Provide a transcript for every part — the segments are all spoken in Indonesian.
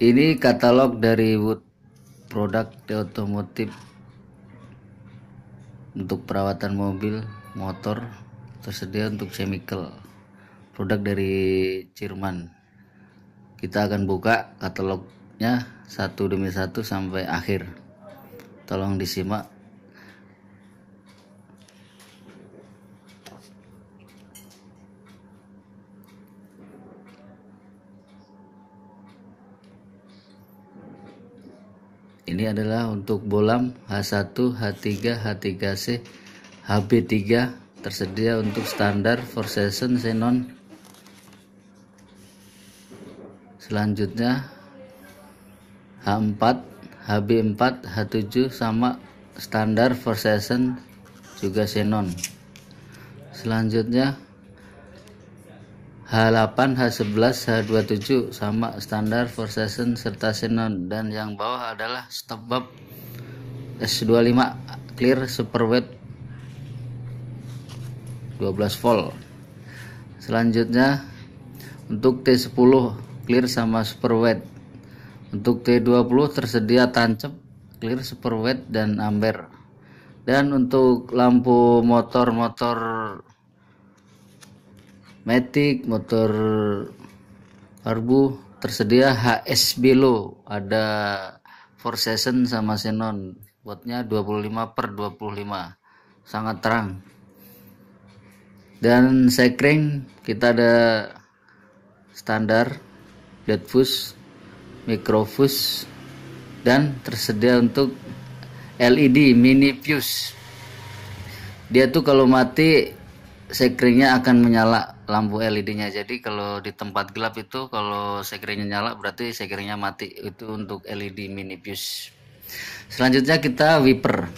ini katalog dari Wood produk otomotif untuk perawatan mobil motor tersedia untuk chemical produk dari Jerman kita akan buka katalognya satu demi satu sampai akhir tolong disimak Ini adalah untuk bolam H1, H3, H3C, HB3 tersedia untuk standar for season xenon. Selanjutnya H4, HB4, H7 sama standar for season juga xenon. Selanjutnya H8, H11, H27 sama standar for session serta senon dan yang bawah adalah stop S25 clear super wet 12 volt. Selanjutnya untuk T10 clear sama super wet. Untuk T20 tersedia tancap clear super wet dan amber. Dan untuk lampu motor-motor Matic, motor karbu tersedia HS low ada Four Season sama Xenon buatnya 25 per 25 sangat terang dan sekring kita ada standar fuse microfuse dan tersedia untuk LED mini fuse dia tuh kalau mati sekringnya akan menyala lampu LED-nya. Jadi kalau di tempat gelap itu kalau sekringnya nyala berarti sekringnya mati. Itu untuk LED mini fuse. Selanjutnya kita wiper.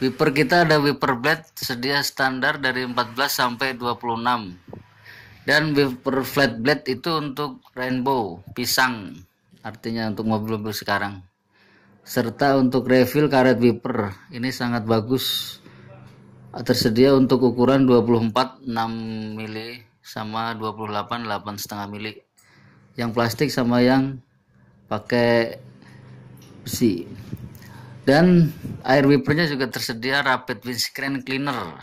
Wiper kita ada wiper blade sedia standar dari 14 sampai 26. Dan wiper flat blade itu untuk rainbow, pisang. Artinya untuk mobil-mobil sekarang. Serta untuk refill karet wiper. Ini sangat bagus. Tersedia untuk ukuran 24 6 mili sama 28 8 setengah mili yang plastik sama yang pakai besi dan air wipernya juga tersedia rapid windscreen cleaner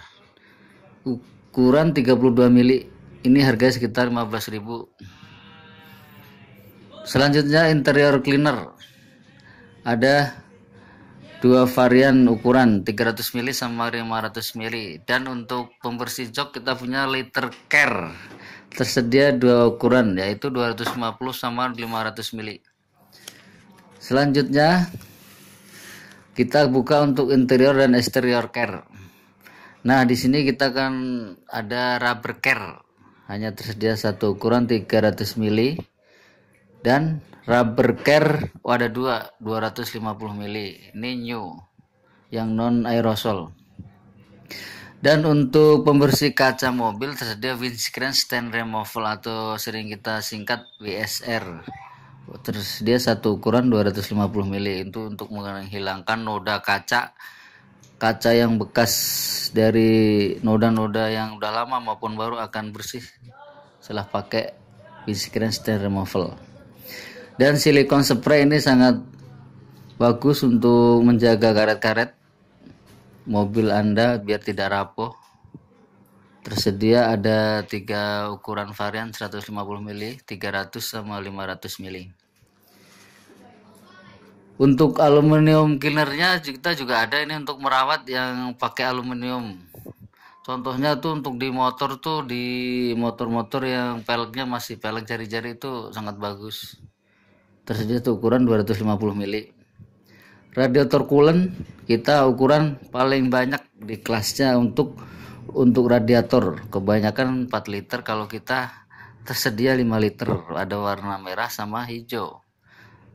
ukuran 32 mili ini harganya sekitar 15.000 selanjutnya interior cleaner ada dua varian ukuran 300 mili sama 500 mili dan untuk pembersih jok kita punya liter care tersedia dua ukuran yaitu 250 sama 500 mili selanjutnya kita buka untuk interior dan exterior care nah di sini kita akan ada rubber care hanya tersedia satu ukuran 300 mili dan rubber care oh ada dua 250 mili ini new yang non aerosol dan untuk pembersih kaca mobil tersedia windscreen stain removal atau sering kita singkat WSR oh, terus dia satu ukuran 250 mili itu untuk menghilangkan noda kaca kaca yang bekas dari noda-noda yang udah lama maupun baru akan bersih setelah pakai windscreen stain removal dan silikon spray ini sangat bagus untuk menjaga karet-karet mobil anda biar tidak rapuh tersedia ada tiga ukuran varian 150 mili 300 sama 500 mili untuk aluminium cleanernya kita juga ada ini untuk merawat yang pakai aluminium contohnya tuh untuk di motor tuh di motor-motor yang peleknya masih pelek jari-jari itu sangat bagus tersedia tuh ukuran 250 mili radiator coolant kita ukuran paling banyak di kelasnya untuk untuk radiator kebanyakan 4 liter kalau kita tersedia 5 liter ada warna merah sama hijau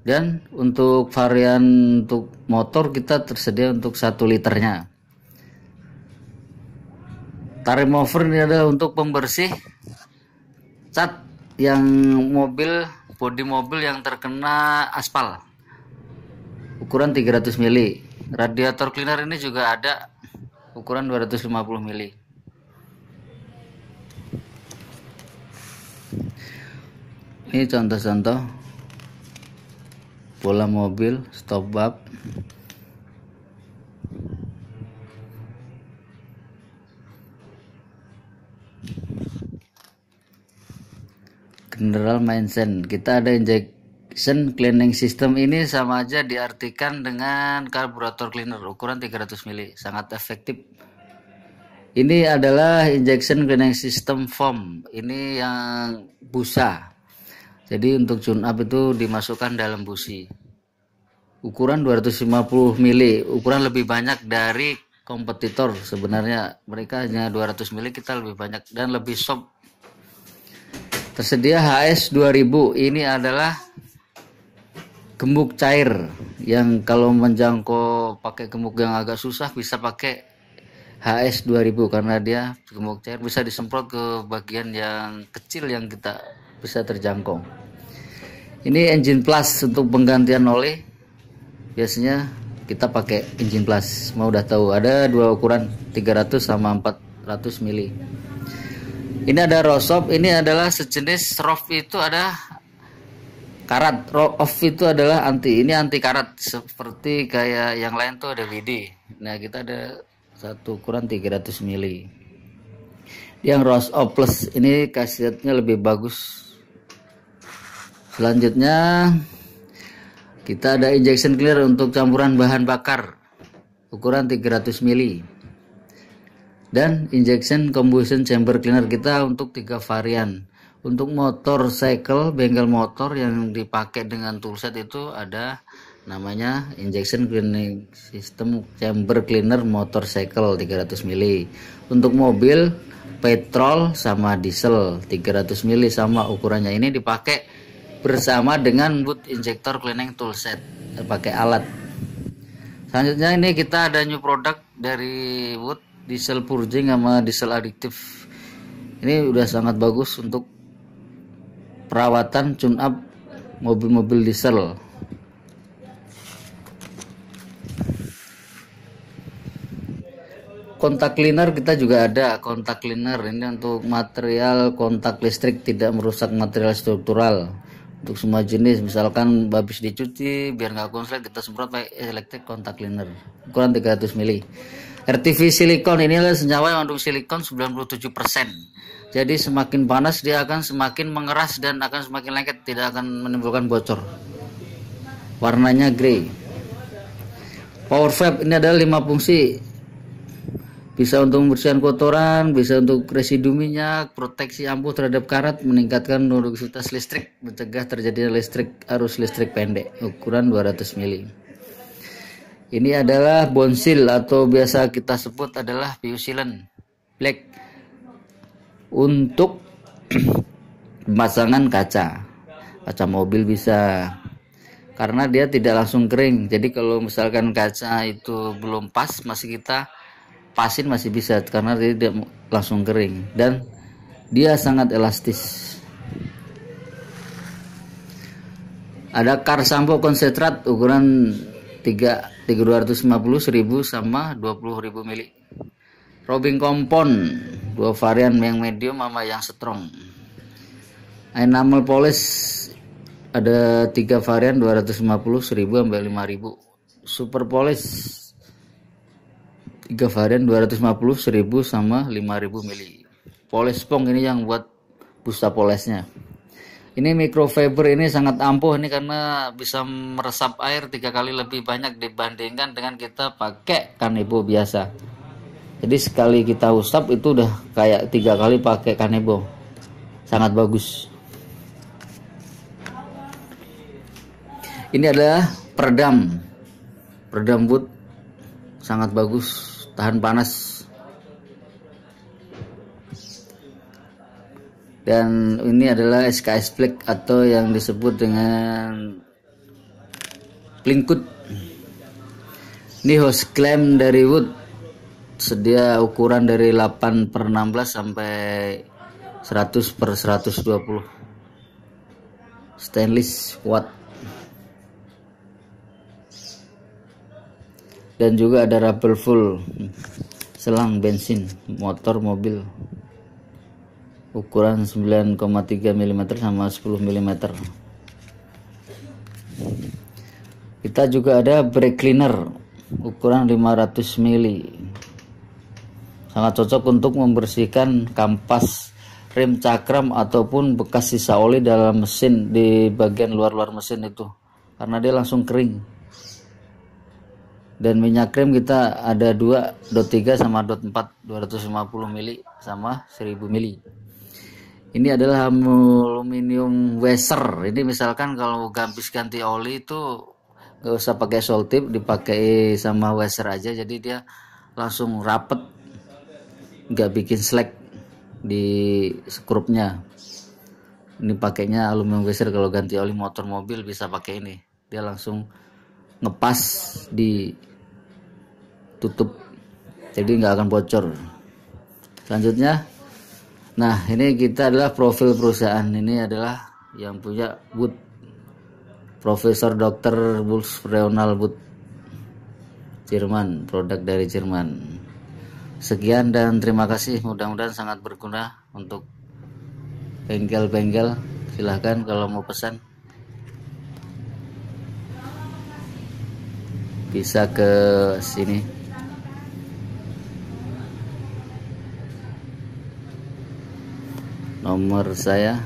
dan untuk varian untuk motor kita tersedia untuk 1 liternya tarimover mover ini ada untuk pembersih cat yang mobil bodi mobil yang terkena aspal ukuran 300 mili radiator cleaner ini juga ada ukuran 250 mili ini contoh-contoh bola mobil stop up general mindset kita ada injection cleaning system ini sama aja diartikan dengan karburator cleaner ukuran 300 mili sangat efektif ini adalah injection cleaning system foam ini yang busa jadi untuk tune up itu dimasukkan dalam busi ukuran 250 mili ukuran lebih banyak dari kompetitor sebenarnya mereka hanya 200 mili kita lebih banyak dan lebih soft Tersedia HS 2000. Ini adalah gembuk cair yang kalau menjangkau pakai gembuk yang agak susah bisa pakai HS 2000 karena dia gembuk cair bisa disemprot ke bagian yang kecil yang kita bisa terjangkau. Ini engine plus untuk penggantian oli. Biasanya kita pakai engine plus. Mau udah tahu ada dua ukuran 300 sama 400 mili. Ini ada rosop ini adalah sejenis rof itu ada karat. Rof itu adalah anti, ini anti karat seperti kayak yang lain tuh ada Widi. Nah, kita ada satu ukuran 300 mili. Yang rosop oh, plus ini khasiatnya lebih bagus. Selanjutnya kita ada injection clear untuk campuran bahan bakar ukuran 300 mili dan injection combustion chamber cleaner kita untuk tiga varian untuk motor cycle bengkel motor yang dipakai dengan toolset itu ada namanya injection cleaning system chamber cleaner motor cycle 300 mili untuk mobil petrol sama diesel 300 mili sama ukurannya ini dipakai bersama dengan boot injector cleaning toolset pakai alat selanjutnya ini kita ada new product dari wood diesel purging sama diesel adiktif ini udah sangat bagus untuk perawatan tune up mobil-mobil diesel kontak cleaner kita juga ada kontak cleaner ini untuk material kontak listrik tidak merusak material struktural untuk semua jenis misalkan habis dicuci biar nggak konslet kita semprot pakai elektrik kontak cleaner ukuran 300 mili RTV silikon ini adalah senyawa yang mengandung silikon 97%. Jadi semakin panas dia akan semakin mengeras dan akan semakin lengket, tidak akan menimbulkan bocor. Warnanya grey. Power Vape ini adalah 5 fungsi. Bisa untuk membersihkan kotoran, bisa untuk residu minyak, proteksi ampuh terhadap karat, meningkatkan produktivitas listrik, mencegah terjadinya listrik arus listrik pendek, ukuran 200 mili. Ini adalah bonsil atau biasa kita sebut adalah piusilan black untuk pemasangan kaca. Kaca mobil bisa karena dia tidak langsung kering. Jadi kalau misalkan kaca itu belum pas masih kita pasin masih bisa karena dia tidak langsung kering dan dia sangat elastis. Ada kar sampo konsentrat ukuran 3 350 1000 sama 20.000 mili Robing kompon dua varian yang medium sama yang strong enamel polis ada tiga varian 250 1000 sampai 5000 super polis tiga varian 250 1000 sama 5000 mili polis pong ini yang buat busta polesnya ini microfiber ini sangat ampuh ini karena bisa meresap air tiga kali lebih banyak dibandingkan dengan kita pakai kanebo biasa. Jadi sekali kita usap itu udah kayak tiga kali pakai kanebo. Sangat bagus. Ini adalah peredam. Peredam wood sangat bagus, tahan panas dan ini adalah SKS Black atau yang disebut dengan Plinkut ini hose clamp dari wood sedia ukuran dari 8 per 16 sampai 100 per 120 stainless kuat dan juga ada rubber full selang bensin motor mobil ukuran 9,3 mm sama 10 mm kita juga ada brake cleaner ukuran 500 mili sangat cocok untuk membersihkan kampas rem cakram ataupun bekas sisa oli dalam mesin di bagian luar-luar mesin itu karena dia langsung kering dan minyak rem kita ada 2 dot 3 sama dot 4 250 mili sama 1000 mili ini adalah aluminium washer. ini misalkan kalau gampis ganti oli itu nggak usah pakai soltip dipakai sama washer aja jadi dia langsung rapet nggak bikin slack di skrupnya ini pakainya aluminium washer kalau ganti oli motor mobil bisa pakai ini dia langsung ngepas di tutup jadi nggak akan bocor selanjutnya Nah, ini kita adalah profil perusahaan. Ini adalah yang punya Wood Profesor Dr. Wolf Reonal Wood Jerman, produk dari Jerman. Sekian dan terima kasih. Mudah-mudahan sangat berguna untuk bengkel-bengkel. Silahkan kalau mau pesan. Bisa ke sini. nomor saya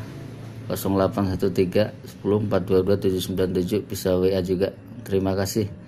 0813 10 422 797 bisa WA juga terima kasih